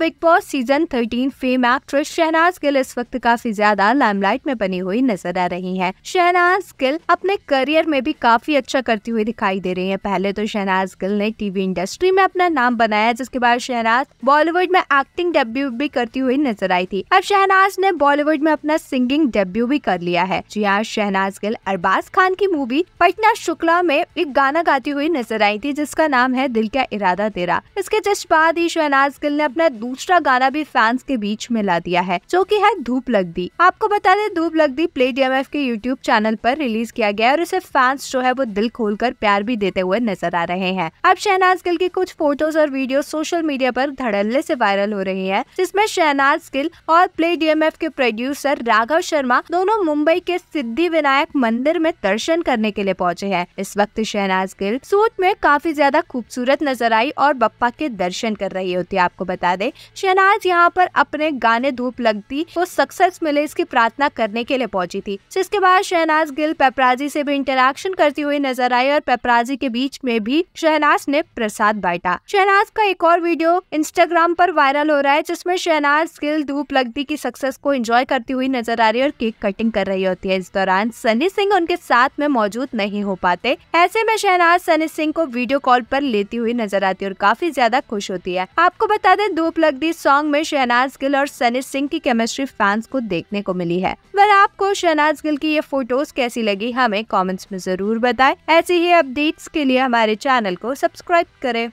Big Boss season 13 fame actress Shehnaaz Gill इस वक्त काफी ज्यादा लाइमलाइट में बनी हुई नजर आ रही हैं। शहनाज गिल अपने करियर में भी काफी अच्छा करती हुई दिखाई दे रही हैं। पहले तो शहनाज गिल ने टीवी इंडस्ट्री में अपना नाम बनाया जिसके बाद शहनाज बॉलीवुड में एक्टिंग डेब्यू भी करती हुई नजर आई थी अब शहनाज ने बॉलीवुड में अपना सिंगिंग डेब्यू भी कर लिया है जी हाँ शहनाज गिल अरबाज खान की मूवी पटना शुक्ला में एक गाना गाती हुई नजर आई थी जिसका नाम है दिल का इरादा तेरा इसके जस्ट बाद ही शहनाज गिल ने अपना दूसरा गाना भी फैंस के बीच में ला दिया है जो की है धूप लग दी आपको बता दें Dhoop Lagdi play F के यूट्यूब चैनल पर रिलीज किया गया और इसे फैंस जो है वो दिल खोल कर प्यार भी देते हुए नजर आ रहे हैं अब शहनाज गिल की कुछ फोटोज और वीडियो सोशल मीडिया पर धड़ल्ले से वायरल हो रही है जिसमें शहनाज गिल और प्ले एफ के प्रोड्यूसर राघव शर्मा दोनों मुंबई के सिद्धि विनायक मंदिर में दर्शन करने के लिए पहुंचे हैं इस वक्त शहनाज गिल सूट में काफी ज्यादा खूबसूरत नजर आई और बप्पा के दर्शन कर रही होती है आपको बता दे शहनाज यहाँ पर अपने गाने धूप लगती को सक्सेस मिले इसकी प्रार्थना करने के लिए पहुंची थी जिसके बाद शहनाज गिल पेपराजी से भी इंटरेक्शन करती हुई नजर आई और पेपराजी के बीच में भी शहनाज ने प्रसाद बांटा शहनाज का एक और वीडियो इंस्टाग्राम पर वायरल हो रहा है जिसमे शहनाज गिल धूप लगती की सक्सेस को एंजॉय करती हुई नजर आ रही है और केक कटिंग कर रही होती है इस दौरान सनी सिंह उनके साथ में मौजूद नहीं हो पाते ऐसे में शहनाज सनी सिंह को वीडियो कॉल पर लेती हुई नजर आती है और काफी ज्यादा खुश होती है आपको बता दें धूप लग लगदी सॉन्ग में शहनाज गिल और सनी सिंह की केमिस्ट्री फैंस को देखने को मिली है वह आपको शहनाज गिल की ये फोटोज कैसी लगी हमें कमेंट्स में जरूर बताएं ऐसी ही अपडेट्स के लिए हमारे चैनल को सब्सक्राइब करें